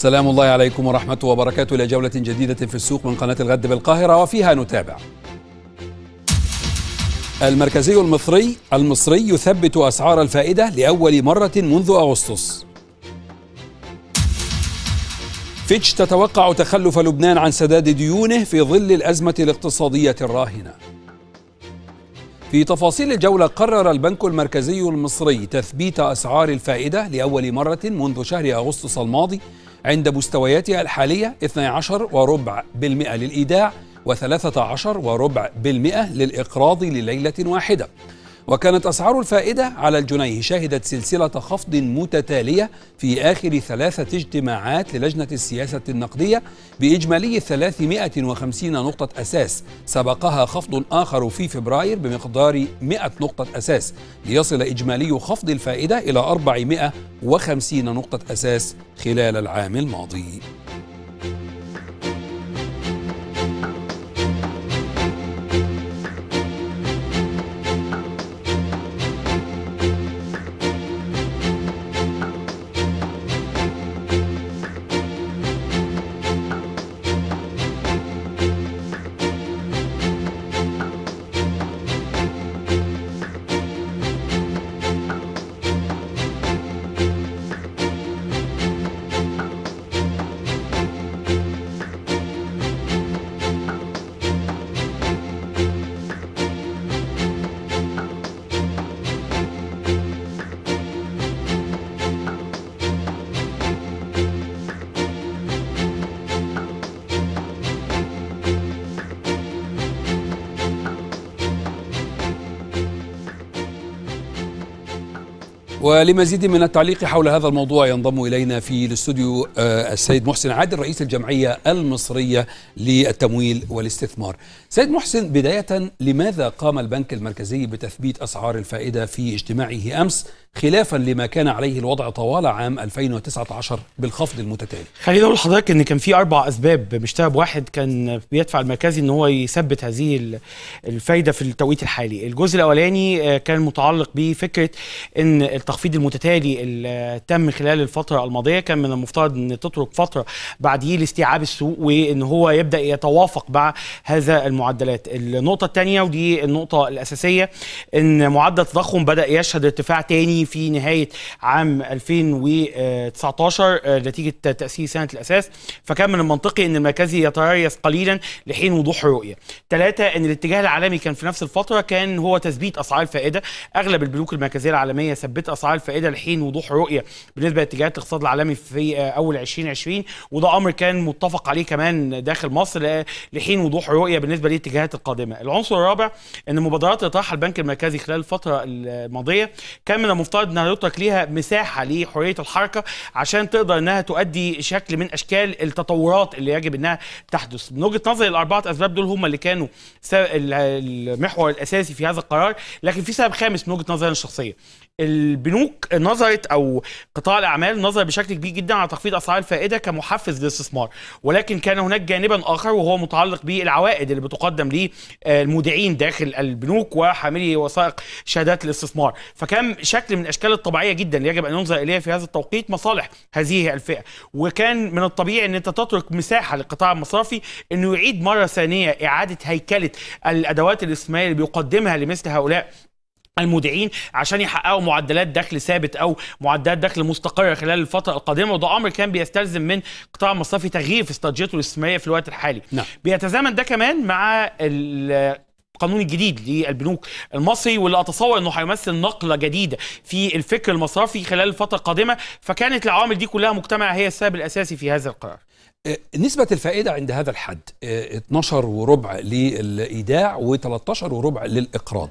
سلام الله عليكم ورحمة وبركاته إلى جولة جديدة في السوق من قناة الغد بالقاهرة وفيها نتابع المركزي المصري المصري يثبت أسعار الفائدة لأول مرة منذ أغسطس فيتش تتوقع تخلف لبنان عن سداد ديونه في ظل الأزمة الاقتصادية الراهنة في تفاصيل الجولة قرر البنك المركزي المصري تثبيت أسعار الفائدة لأول مرة منذ شهر أغسطس الماضي عند مستوياتها الحالية 12 وربع بالمئة للإيداع و13 وربع بالمئة للإقراض لليلة واحدة وكانت أسعار الفائدة على الجنيه شهدت سلسلة خفض متتالية في آخر ثلاثة اجتماعات للجنة السياسة النقدية بإجمالي 350 نقطة أساس سبقها خفض آخر في فبراير بمقدار 100 نقطة أساس ليصل إجمالي خفض الفائدة إلى 450 نقطة أساس خلال العام الماضي ولمزيد من التعليق حول هذا الموضوع ينضم الينا في الاستوديو آه، السيد محسن عادل رئيس الجمعيه المصريه للتمويل والاستثمار. سيد محسن بدايه لماذا قام البنك المركزي بتثبيت اسعار الفائده في اجتماعه امس خلافا لما كان عليه الوضع طوال عام 2019 بالخفض المتتالي. خليني اقول لحضرتك ان كان في اربع اسباب مش سبب واحد كان بيدفع المركزي ان هو يثبت هذه الفائده في التوقيت الحالي. الجزء الاولاني آه، كان متعلق بفكره ان التخفيض التخفيض المتتالي اللي تم خلال الفتره الماضيه كان من المفترض ان تترك فتره بعديه لاستيعاب السوق وان هو يبدا يتوافق مع هذا المعدلات النقطه الثانيه ودي النقطه الاساسيه ان معدل التضخم بدا يشهد ارتفاع تاني في نهايه عام 2019 آه، نتيجه تاسيس سنه الاساس فكان من المنطقي ان المركزي يتريث قليلا لحين وضوح رؤيه ثلاثه ان الاتجاه العالمي كان في نفس الفتره كان هو تثبيت اسعار الفائده اغلب البنوك المركزيه العالميه ثبت اسعار اسعار الفائده لحين وضوح رؤيه بالنسبه لاتجاهات الاقتصاد العالمي في اول 2020 وده امر كان متفق عليه كمان داخل مصر لحين وضوح رؤيه بالنسبه للاتجاهات القادمه. العنصر الرابع ان المبادرات اللي طرحها البنك المركزي خلال الفتره الماضيه كان من المفترض انها يترك ليها مساحه لحريه الحركه عشان تقدر انها تؤدي شكل من اشكال التطورات اللي يجب انها تحدث. من وجهه نظري الاربعه اسباب دول هم اللي كانوا المحور الاساسي في هذا القرار لكن في سبب خامس من وجهه نظري الشخصيه البنوك نظرت او قطاع الاعمال نظر بشكل كبير جدا على تخفيض اسعار الفائده كمحفز للاستثمار ولكن كان هناك جانبا اخر وهو متعلق بالعوائد اللي بتقدم للمودعين داخل البنوك وحاملي وثائق شهادات الاستثمار فكان شكل من الاشكال الطبيعيه جدا اللي يجب ان ينظر اليها في هذا التوقيت مصالح هذه الفئه وكان من الطبيعي ان انت تترك مساحه للقطاع المصرفي انه يعيد مره ثانيه اعاده هيكله الادوات الاستثماريه اللي بيقدمها لمثل هؤلاء المودعين عشان يحققوا معدلات دخل ثابت او معدلات دخل مستقره خلال الفتره القادمه وده امر كان بيستلزم من قطاع المصرفي تغيير في استراتيجيته الاستثماريه في الوقت الحالي نعم. بيتزامن ده كمان مع القانون الجديد للبنوك المصري واللي اتصور انه هيمثل نقله جديده في الفكر المصرفي خلال الفتره القادمه فكانت العوامل دي كلها مجتمعه هي السبب الاساسي في هذا القرار آه، نسبة الفائدة عند هذا الحد 12 آه، وربع للإيداع و13 وربع للإقراض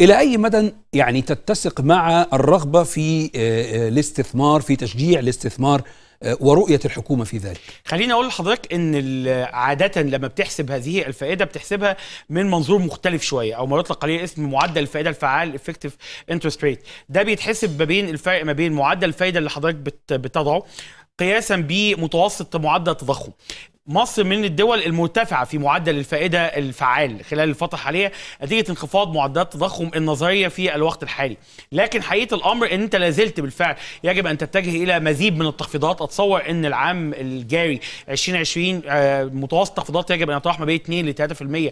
إلى أي مدى يعني تتسق مع الرغبة في آه، الاستثمار في تشجيع الاستثمار آه، ورؤيه الحكومه في ذلك خليني اقول لحضرتك ان عاده لما بتحسب هذه الفائده بتحسبها من منظور مختلف شويه او ما يطلق عليه اسم معدل الفائده الفعال Effective Interest Rate ده بيتحسب ما بين الفرق ما بين معدل الفائده اللي حضرتك بتضعه قياسا بمتوسط معدل التضخم مصر من الدول المرتفعة في معدل الفائدة الفعال خلال الفترة الحالية نتيجة انخفاض معدلات التضخم النظرية في الوقت الحالي لكن حقيقة الأمر أن أنت لازلت بالفعل يجب أن تتجه إلى مزيد من التخفيضات أتصور أن العام الجاري 2020 آه، متوسط التخفيضات يجب أن يتراوح ما بين 2 ل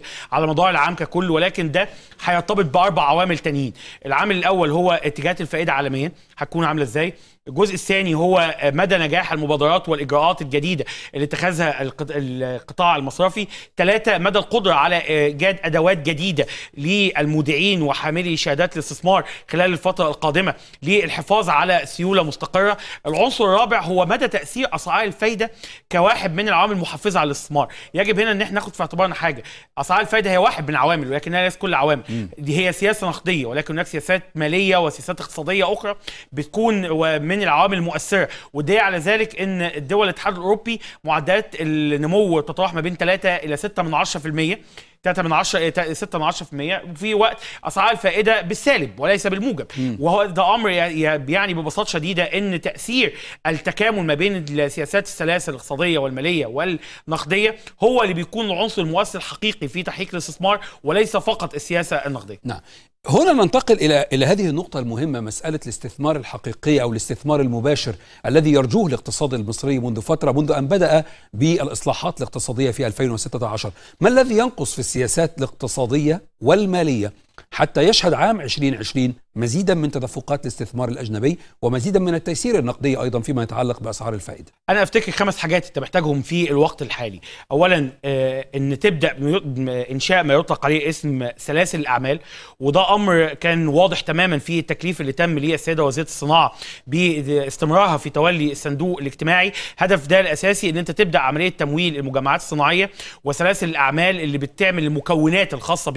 3% على مدار العام ككل ولكن ده هيرتبط بأربع عوامل تانيين العامل الأول هو اتجاهات الفائدة عالميا هتكون عاملة إزاي الجزء الثاني هو مدى نجاح المبادرات والاجراءات الجديده اللي اتخذها القطاع المصرفي ثلاثه مدى القدره على ايجاد ادوات جديده للمودعين وحاملي شهادات الاستثمار خلال الفتره القادمه للحفاظ على سيوله مستقره العنصر الرابع هو مدى تاثير اسعار الفايده كواحد من العوامل المحفزه على الاستثمار يجب هنا ان احنا ناخد في اعتبارنا حاجه اسعار الفايده هي واحد من العوامل ولكنها ليست كل العوامل دي هي سياسه نقديه ولكن هناك سياسات ماليه وسياسات اقتصاديه اخرى بتكون ومن من العوامل المؤثره والدليل على ذلك ان الدول الاتحاد الاوروبي معدلات النمو تتراوح ما بين 3 الى 6 من 10% 3 من 10 6 إيه، من 10% في وقت اسعار الفائده بالسالب وليس بالموجب وهو ده امر يعني ببساطه شديده ان تاثير التكامل ما بين السياسات السلاسل الاقتصاديه والماليه والنقديه هو اللي بيكون العنصر المؤثر الحقيقي في تحقيق الاستثمار وليس فقط السياسه النقديه. نعم. هنا ننتقل الى الى هذه النقطه المهمه مساله الاستثمار الحقيقي او الاستثمار المباشر الذي يرجوه الاقتصاد المصري منذ فتره منذ ان بدا بالاصلاحات الاقتصاديه في 2016 ما الذي ينقص في السياسات الاقتصادية والمالية حتى يشهد عام 2020 مزيدا من تدفقات الاستثمار الاجنبي ومزيدا من التيسير النقدي ايضا فيما يتعلق باسعار الفائده. انا افتكر خمس حاجات انت محتاجهم في الوقت الحالي، اولا آه، ان تبدا انشاء ما يطلق عليه اسم سلاسل الاعمال وده امر كان واضح تماما في التكليف اللي تم ليه السيده وزيره الصناعه باستمرارها في تولي الصندوق الاجتماعي، هدف ده الاساسي ان انت تبدا عمليه تمويل المجمعات الصناعيه وسلاسل الاعمال اللي بتعمل المكونات الخاصه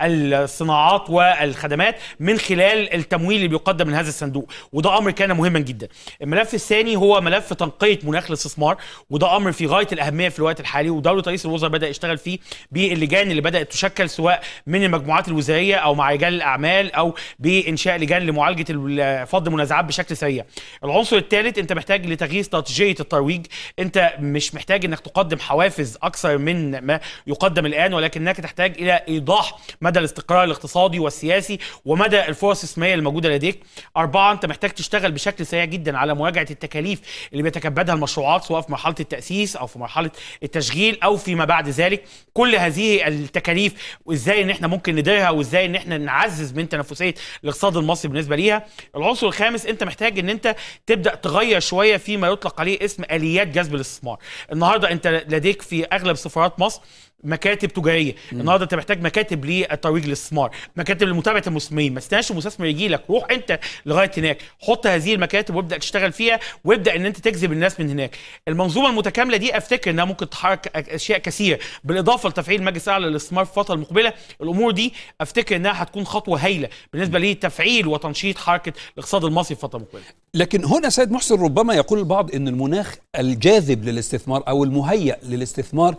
بالصناعات والخدمات من خلال خلال التمويل اللي بيقدم من هذا الصندوق وده امر كان مهما جدا الملف الثاني هو ملف تنقيه مناخ الاستثمار وده امر في غايه الاهميه في الوقت الحالي ودوله رئيس الوزراء بدا يشتغل فيه باللجان اللي بدات تشكل سواء من المجموعات الوزاريه او مع رجال الاعمال او بانشاء لجان لمعالجه فض المنازعات بشكل سريع العنصر الثالث انت محتاج لتغيير استراتيجيه الترويج انت مش محتاج انك تقدم حوافز اكثر من ما يقدم الان ولكنك تحتاج الى ايضاح مدى الاستقرار الاقتصادي والسياسي ومدى الفرص الاستثماريه الموجوده لديك اربعه انت محتاج تشتغل بشكل سريع جدا على مواجهه التكاليف اللي بيتكبدها المشروعات سواء في مرحله التاسيس او في مرحله التشغيل او فيما بعد ذلك كل هذه التكاليف وازاي ان احنا ممكن نديرها وازاي ان احنا نعزز من تنافسيه الاقتصاد المصري بالنسبه ليها العنصر الخامس انت محتاج ان انت تبدا تغير شويه فيما يطلق عليه اسم اليات جذب الاستثمار النهارده انت لديك في اغلب سفارات مصر مكاتب تجاريه النهارده انت محتاج مكاتب للترويج للاستثمار مكاتب لمتابعه المسلمين ما استناش المستثمر يجي لك روح انت لغايه هناك حط هذه المكاتب وابدا تشتغل فيها وابدا ان انت تجذب الناس من هناك المنظومه المتكامله دي افتكر انها ممكن تحرك اشياء كثيره بالاضافه لتفعيل مجلس اعلى للاستثمار في الفتره المقبله الامور دي افتكر انها هتكون خطوه هايله بالنسبه لتفعيل وتنشيط حركه الاقتصاد المصري في الفتره المقبله لكن هنا سيد محسن ربما يقول البعض ان المناخ الجاذب للاستثمار او المهيئ للاستثمار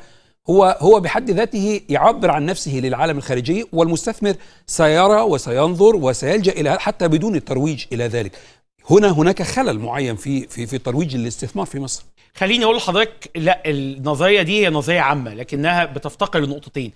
هو هو بحد ذاته يعبر عن نفسه للعالم الخارجي والمستثمر سيرى وسينظر وسيلجا الى حتى بدون الترويج الى ذلك. هنا هناك خلل معين في في في ترويج الاستثمار في مصر. خليني اقول لحضرتك لا النظريه دي هي نظريه عامه لكنها بتفتقر لنقطتين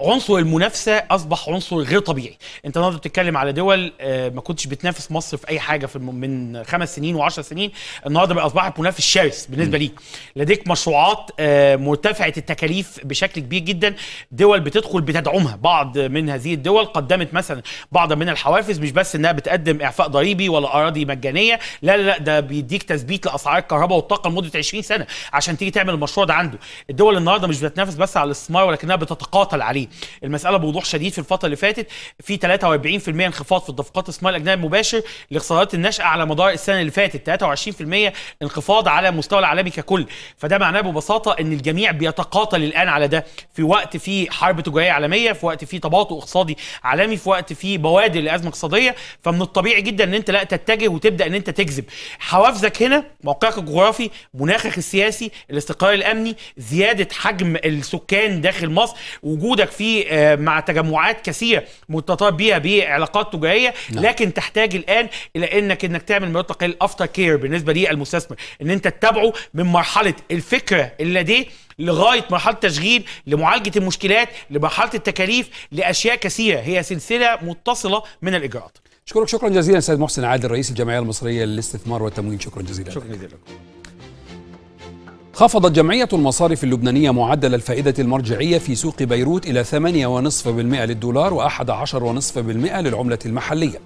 عنصر المنافسه اصبح عنصر غير طبيعي انت النهارده بتتكلم على دول آه، ما كنتش بتنافس مصر في اي حاجه في من خمس سنين و10 سنين النهارده بقى اصبحت منافس شرس بالنسبه ليك لديك مشروعات آه، مرتفعه التكاليف بشكل كبير جدا دول بتدخل بتدعمها بعض من هذه الدول قدمت مثلا بعض من الحوافز مش بس انها بتقدم اعفاء ضريبي ولا اراضي مجانيه لا لا لا ده بيديك تثبيت لاسعار الكهرباء والطاقه لمده 20 سنه عشان تيجي تعمل المشروع ده عنده الدول النهارده مش بتنافس بس على الاستثمار ولكنها بتتقاتل عليه المساله بوضوح شديد في الفتره اللي فاتت في 43% انخفاض في الدفقات الاسماء الاجنبي المباشر لخسارات الناشئه على مدار السنه اللي فاتت 23% انخفاض على المستوى العالمي ككل فده معناه ببساطه ان الجميع بيتقاتل الان على ده في وقت في حرب تجاريه عالميه في وقت في تباطؤ اقتصادي عالمي في وقت في بوادر لازمه اقتصاديه فمن الطبيعي جدا ان انت لا تتجه وتبدا ان انت تكذب حوافزك هنا موقعك الجغرافي مناخك السياسي الاستقرار الامني زياده حجم السكان داخل مصر وجودك شارك فيه آه، مع تجمعات كثيره مرتبطه بيها بعلاقات تجاريه نعم. لكن تحتاج الان الى انك انك تعمل ما يطلق الافتر كير بالنسبه للمستثمر ان انت تتابعه من مرحله الفكره اللي لديه لغايه مرحله تشغيل لمعالجه المشكلات لمرحله التكاليف لاشياء كثيره هي سلسله متصله من الاجراءات. اشكرك شكرا جزيلا استاذ محسن عادل رئيس الجمعيه المصريه للاستثمار والتمويل شكرا جزيلا شكرا جزيلا خفضت جمعية المصارف اللبنانية معدل الفائدة المرجعية في سوق بيروت إلى 8.5% للدولار و11.5% للعملة المحلية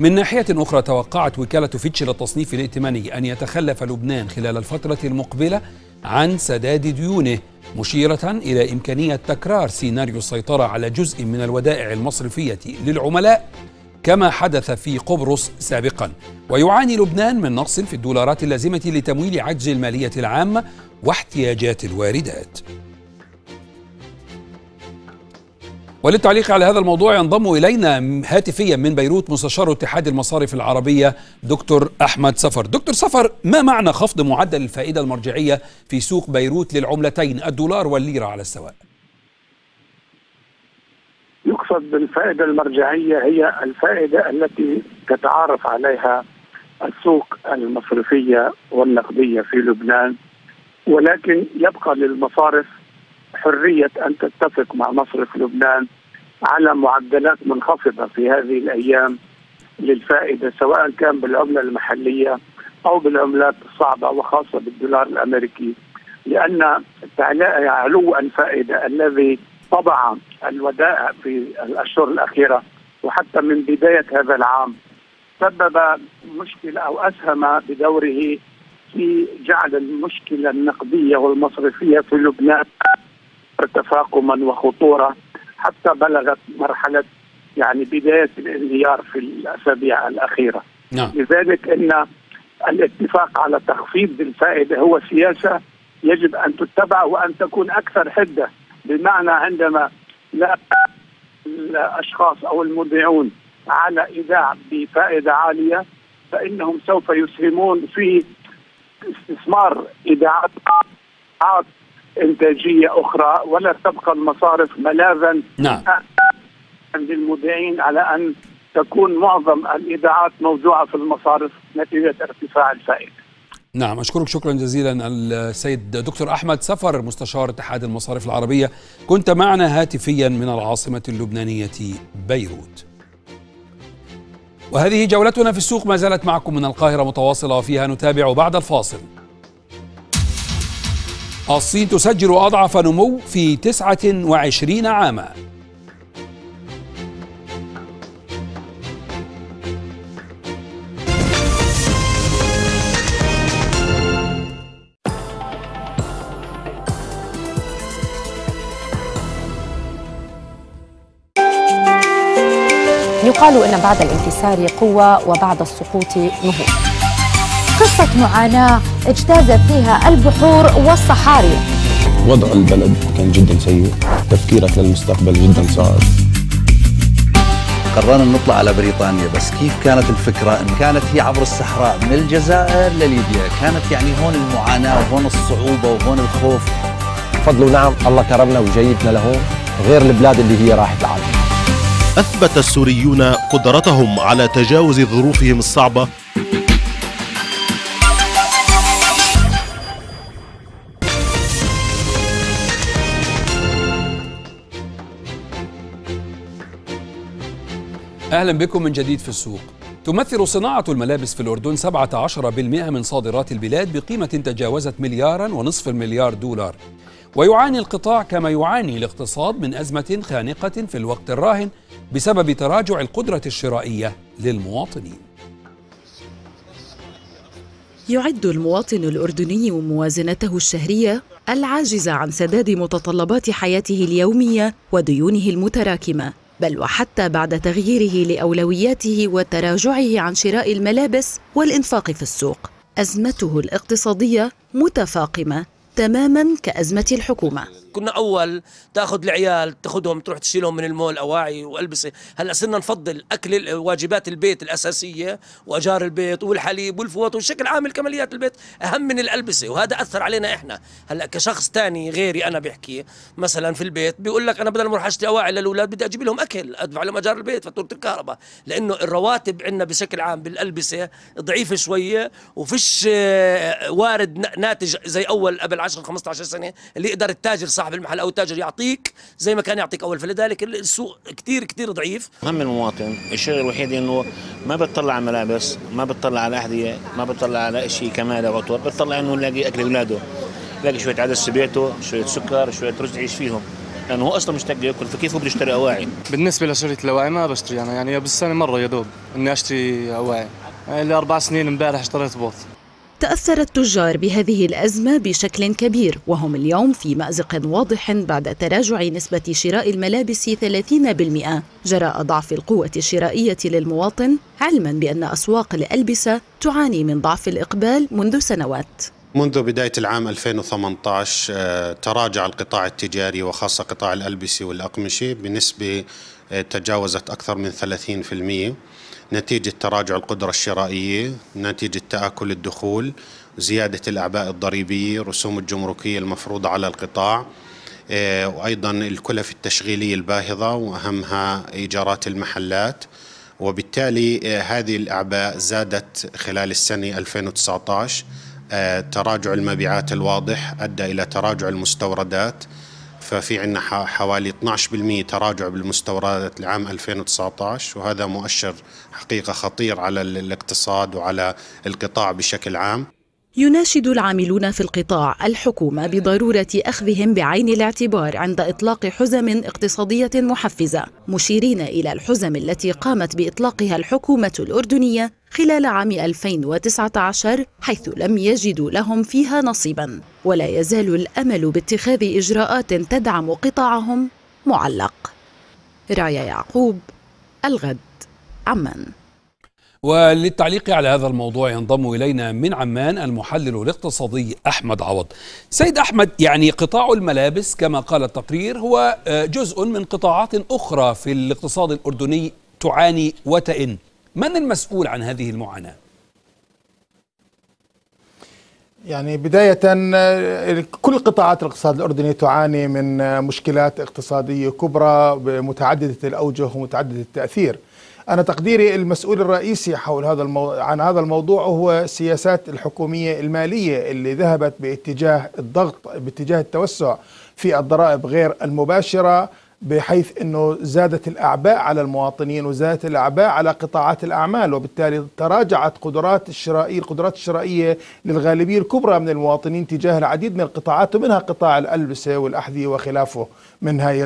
من ناحية أخرى توقعت وكالة فيتش للتصنيف الائتماني أن يتخلف لبنان خلال الفترة المقبلة عن سداد ديونه مشيرة إلى إمكانية تكرار سيناريو السيطرة على جزء من الودائع المصرفية للعملاء كما حدث في قبرص سابقا ويعاني لبنان من نقص في الدولارات اللازمة لتمويل عجز المالية العامة واحتياجات الواردات وللتعليق على هذا الموضوع ينضم الينا هاتفيا من بيروت مستشار اتحاد المصارف العربيه دكتور احمد سفر. دكتور سفر ما معنى خفض معدل الفائده المرجعيه في سوق بيروت للعملتين الدولار والليره على السواء؟ المقصد بالفائده المرجعيه هي الفائده التي تتعارف عليها السوق المصرفيه والنقديه في لبنان ولكن يبقى للمصارف حريه ان تتفق مع مصرف لبنان على معدلات منخفضه في هذه الايام للفائده سواء كان بالعمله المحليه او بالعملات الصعبه وخاصه بالدولار الامريكي لان علو الفائده الذي طبعا الودائع في الاشهر الاخيره وحتى من بدايه هذا العام سبب مشكله او اسهم بدوره في جعل المشكله النقديه والمصرفيه في لبنان تفاقما وخطوره حتى بلغت مرحله يعني بدايه الانهيار في الاسابيع الاخيره. نعم. لذلك ان الاتفاق على تخفيض الفائده هو سياسه يجب ان تتبع وان تكون اكثر حده بمعنى عندما لا الاشخاص او المذيعون على اذاع بفائده عاليه فانهم سوف يسهمون في استثمار اذاعات انتاجيه اخرى ولا تبقى المصارف ملاذا نعم للمذيعين على ان تكون معظم الاذاعات موزوعه في المصارف نتيجه ارتفاع الفائده. نعم أشكرك شكرا جزيلا السيد دكتور أحمد سفر مستشار اتحاد المصارف العربية كنت معنا هاتفيا من العاصمة اللبنانية بيروت وهذه جولتنا في السوق ما زالت معكم من القاهرة متواصلة وفيها نتابع بعد الفاصل الصين تسجل أضعف نمو في 29 عاما قالوا ان بعد الانكسار قوه وبعد السقوط نهوض قصه معاناه اجتازت فيها البحور والصحاري وضع البلد كان جدا سيء تفكيرك للمستقبل جدا صعب قررنا نطلع على بريطانيا بس كيف كانت الفكرة إن كانت هي عبر الصحراء من الجزائر لليبيا كانت يعني هون المعاناة وهون الصعوبة وهون الخوف فضل ونعم الله كرمنا وجيتنا لهون غير البلاد اللي هي راحت لعالم أثبت السوريون قدرتهم على تجاوز ظروفهم الصعبة أهلا بكم من جديد في السوق تمثل صناعة الملابس في الأردن 17% من صادرات البلاد بقيمة تجاوزت مليارا ونصف المليار دولار ويعاني القطاع كما يعاني الاقتصاد من أزمة خانقة في الوقت الراهن بسبب تراجع القدرة الشرائية للمواطنين. يعد المواطن الأردني موازنته الشهرية العاجزة عن سداد متطلبات حياته اليومية وديونه المتراكمة بل وحتى بعد تغييره لأولوياته وتراجعه عن شراء الملابس والإنفاق في السوق أزمته الاقتصادية متفاقمة تماما كأزمة الحكومة كنا أول تأخذ العيال تأخذهم تروح تشيلهم من المول أواعي وألبسة هلأ صرنا نفضل أكل واجبات البيت الأساسية وأجار البيت والحليب والفوط والشكل عام الكماليات البيت أهم من الألبسة وهذا أثر علينا إحنا هلأ كشخص تاني غيري أنا بحكي مثلا في البيت بيقول لك أنا بدل ما أروح أشتري أواعي للأولاد بدي أجيب لهم أكل أدفع لهم أجار البيت فاتورة الكهرباء لأنه الرواتب عندنا بشكل عام بالألبسة ضعيفة شوية وفش آه، وارد ناتج زي أول قبل 10 15 سنه اللي يقدر التاجر صاحب المحل او التاجر يعطيك زي ما كان يعطيك اول فلذلك السوق كثير كثير ضعيف هم المواطن الشغل الوحيد انه ما بتطلع على ملابس ما بتطلع على احذيه ما بتطلع على شيء كمال او اطول بتطلع انه يلاقي اكل اولاده يلاقي شويه عدس ببيته شويه سكر شويه رز يعيش فيهم لانه هو اصلا مشتاق ياكل فكيف هو بده يشتري اواعي؟ بالنسبه لشريط الاواعي ما بشتري انا يعني بالسنه مره يا دوب اني اشتري اواعي اربع سنين امبارح اشتريت بوط تأثر التجار بهذه الأزمة بشكل كبير وهم اليوم في مأزق واضح بعد تراجع نسبة شراء الملابس 30% جراء ضعف القوة الشرائية للمواطن علما بأن أسواق الألبسة تعاني من ضعف الإقبال منذ سنوات منذ بداية العام 2018 آه، تراجع القطاع التجاري وخاصة قطاع الألبسة والأقمشة بنسبة آه، تجاوزت أكثر من 30% نتيجة تراجع القدرة الشرائية نتيجة تآكل الدخول زيادة الأعباء الضريبية رسوم الجمركية المفروضة على القطاع آه، وأيضا الكلف التشغيلية الباهظة وأهمها إيجارات المحلات وبالتالي آه، هذه الأعباء زادت خلال السنة 2019 آه، تراجع المبيعات الواضح أدى إلى تراجع المستوردات ففي عندنا حوالي 12% تراجع بالمستوردات لعام 2019 وهذا مؤشر حقيقة خطير على الاقتصاد وعلى القطاع بشكل عام يناشد العاملون في القطاع الحكومة بضرورة أخذهم بعين الاعتبار عند إطلاق حزم اقتصادية محفزة مشيرين إلى الحزم التي قامت بإطلاقها الحكومة الأردنية خلال عام 2019 حيث لم يجدوا لهم فيها نصيبا ولا يزال الأمل باتخاذ إجراءات تدعم قطاعهم معلق رايا يعقوب الغد عمان وللتعليق على هذا الموضوع ينضم إلينا من عمان المحلل الاقتصادي أحمد عوض سيد أحمد يعني قطاع الملابس كما قال التقرير هو آه، جزء من قطاعات أخرى في الاقتصاد الأردني تعاني وتئن من المسؤول عن هذه المعاناة؟ يعني بداية آه، كل قطاعات الاقتصاد الأردني تعاني من آه، مشكلات اقتصادية كبرى متعددة الأوجه ومتعددة التأثير أنا تقديري المسؤول الرئيسي حول هذا الموضوع عن هذا الموضوع هو السياسات الحكومية المالية اللي ذهبت باتجاه الضغط باتجاه التوسع في الضرائب غير المباشرة بحيث انه زادت الاعباء على المواطنين وزادت الاعباء على قطاعات الاعمال وبالتالي تراجعت قدرات الشرائيه القدرات الشرائيه للغالبيه الكبرى من المواطنين تجاه العديد من القطاعات ومنها قطاع الالبسه والاحذيه وخلافه من هاي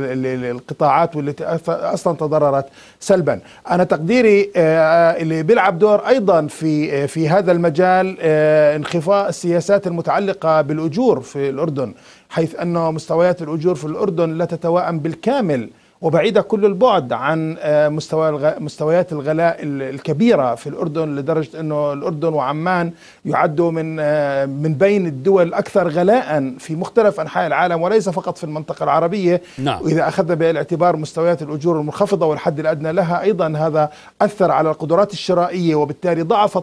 القطاعات والتي اصلا تضررت سلبا انا تقديري آه، آه، اللي بيلعب دور ايضا في آه، في هذا المجال انخفاض السياسات المتعلقه بالاجور في الاردن حيث أن مستويات الأجور في الأردن لا تتواءم بالكامل وبعيدة كل البعد عن آه، مستوى الغ... مستويات الغلاء الكبيرة في الأردن لدرجة أنه الأردن وعمان يعدوا من آه، من بين الدول الأكثر غلاء في مختلف أنحاء العالم وليس فقط في المنطقة العربية نعم. وإذا أخذنا بالاعتبار مستويات الأجور المنخفضة والحد الأدنى لها أيضا هذا أثر على القدرات الشرائية وبالتالي ضعف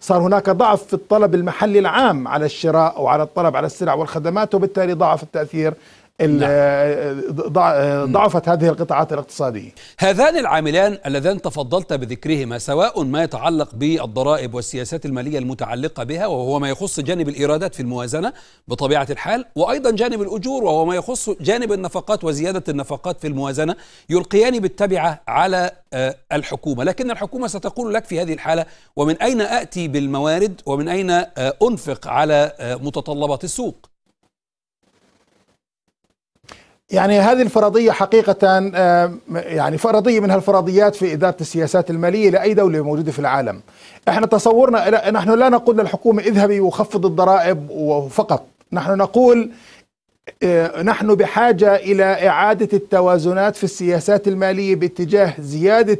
صار هناك ضعف في الطلب المحلي العام على الشراء وعلى الطلب على السلع والخدمات وبالتالي ضعف التأثير نعم. ضعفت هذه القطاعات الاقتصادية هذان العاملان اللذان تفضلت بذكرهما سواء ما يتعلق بالضرائب والسياسات المالية المتعلقة بها وهو ما يخص جانب الإيرادات في الموازنة بطبيعة الحال وأيضا جانب الأجور وهو ما يخص جانب النفقات وزيادة النفقات في الموازنة يلقيان بالتبعة على آه، الحكومة لكن الحكومة ستقول لك في هذه الحالة ومن أين أتي بالموارد ومن أين آه، أنفق على آه، متطلبات السوق يعني هذه الفرضية حقيقة يعني فرضية من هالفرضيات في إدارة السياسات المالية لأي دولة موجودة في العالم احنا تصورنا نحن لا نقول للحكومة اذهبي وخفض الضرائب وفقط نحن نقول آه، نحن بحاجة إلى إعادة التوازنات في السياسات المالية باتجاه زيادة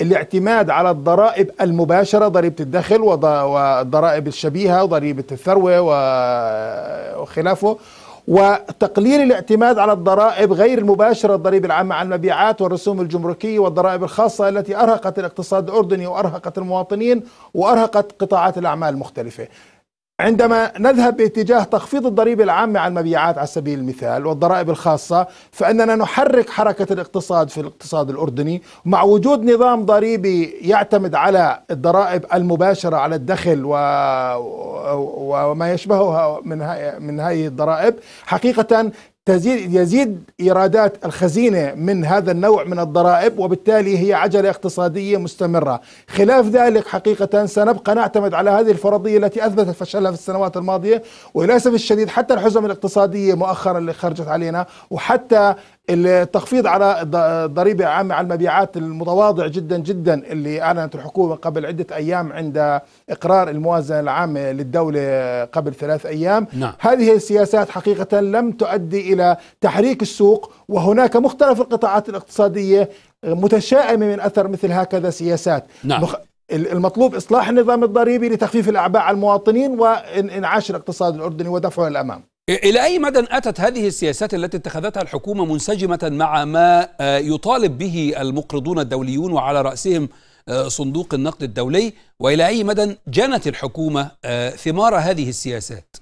الاعتماد على الضرائب المباشرة ضريبة الدخل وضرائب الشبيهة وضريبة الثروة وخلافه وتقليل الاعتماد على الضرائب غير المباشرة الضريبة العامة على المبيعات والرسوم الجمركية والضرائب الخاصة التي أرهقت الاقتصاد الأردني وأرهقت المواطنين وأرهقت قطاعات الأعمال المختلفة عندما نذهب باتجاه تخفيض الضريبة العامة على المبيعات على سبيل المثال والضرائب الخاصة فإننا نحرك حركة الاقتصاد في الاقتصاد الأردني مع وجود نظام ضريبي يعتمد على الضرائب المباشرة على الدخل و... وما يشبهها من هاي... من هذه الضرائب حقيقة تزيد يزيد ايرادات الخزينه من هذا النوع من الضرائب وبالتالي هي عجله اقتصاديه مستمره، خلاف ذلك حقيقه سنبقى نعتمد على هذه الفرضيه التي اثبتت فشلها في السنوات الماضيه وللاسف الشديد حتى الحزم الاقتصاديه مؤخرا اللي خرجت علينا وحتى التخفيض على ضريبة عامة على المبيعات المتواضع جدا جدا اللي أعلنت الحكومة قبل عدة أيام عند إقرار الموازنة العامة للدولة قبل ثلاث أيام نعم. هذه السياسات حقيقة لم تؤدي إلى تحريك السوق وهناك مختلف القطاعات الاقتصادية متشائمة من أثر مثل هكذا سياسات نعم. مخ... المطلوب إصلاح النظام الضريبي لتخفيف الأعباء على المواطنين وإنعاش الاقتصاد الأردني ودفعه للأمام إلى أي مدى أتت هذه السياسات التي اتخذتها الحكومة منسجمة مع ما آه، يطالب به المقرضون الدوليون وعلى رأسهم آه، صندوق النقد الدولي وإلى أي مدى جنت الحكومة آه، ثمار هذه السياسات؟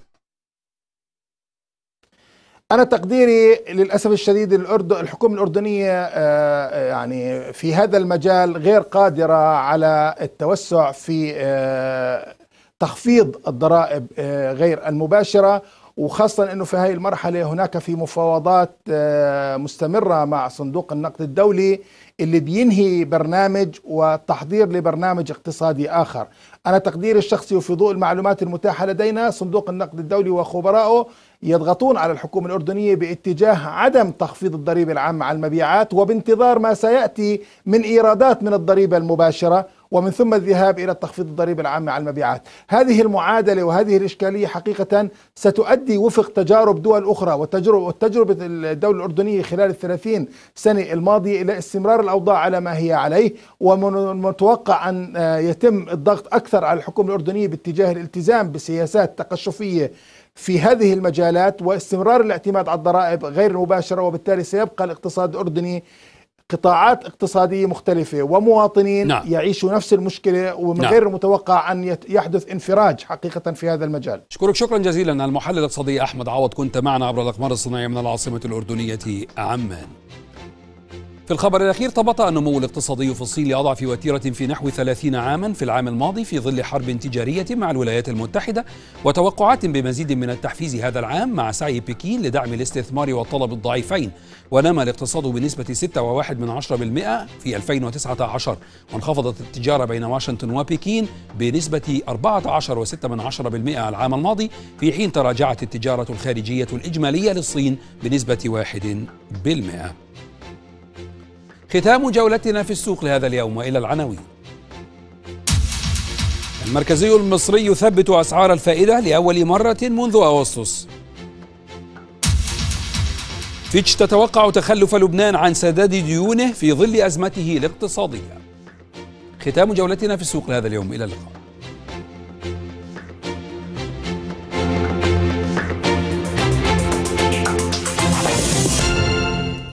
أنا تقديري للأسف الشديد الأردن الحكومة الأردنية يعني في هذا المجال غير قادرة على التوسع في تخفيض الضرائب غير المباشرة وخاصة أنه في هذه المرحلة هناك في مفاوضات آه، مستمرة مع صندوق النقد الدولي اللي بينهي برنامج والتحضير لبرنامج اقتصادي آخر أنا تقديري الشخصي وفي ضوء المعلومات المتاحة لدينا صندوق النقد الدولي وخبرائه يضغطون على الحكومة الأردنية باتجاه عدم تخفيض الضريبة العامة على المبيعات وبانتظار ما سيأتي من إيرادات من الضريبة المباشرة ومن ثم الذهاب إلى التخفيض الضريبه العامه على المبيعات هذه المعادلة وهذه الإشكالية حقيقة ستؤدي وفق تجارب دول أخرى وتجربة, الدولة الأردنية خلال ال 30 سنة الماضية إلى استمرار الأوضاع على ما هي عليه ومن المتوقع أن يتم الضغط أكثر على الحكومة الأردنية باتجاه الالتزام بسياسات تقشفية في هذه المجالات واستمرار الاعتماد على الضرائب غير المباشرة وبالتالي سيبقى الاقتصاد الأردني قطاعات اقتصاديه مختلفه ومواطنين نعم. يعيشوا نفس المشكله ومن نعم. غير المتوقع ان يحدث انفراج حقيقه في هذا المجال. شكرك شكرا جزيلا المحلل الاقتصادي احمد عوض كنت معنا عبر الاقمار الصناعيه من العاصمه الاردنيه عمان. في الخبر الأخير تبطأ النمو الاقتصادي في الصين لأضعف وتيرة في نحو 30 عاما في العام الماضي في ظل حرب تجارية مع الولايات المتحدة وتوقعات بمزيد من التحفيز هذا العام مع سعي بكين لدعم الاستثمار والطلب الضعيفين ونما الاقتصاد بنسبة 6.1% في 2019 وانخفضت التجارة بين واشنطن وبكين بنسبة 14.6% العام الماضي في حين تراجعت التجارة الخارجية الإجمالية للصين بنسبة 1% ختام جولتنا في السوق لهذا اليوم والى العناوين. المركزي المصري يثبت اسعار الفائده لاول مره منذ اغسطس. فيتش تتوقع تخلف لبنان عن سداد ديونه في ظل ازمته الاقتصاديه. ختام جولتنا في السوق لهذا اليوم الى اللقاء.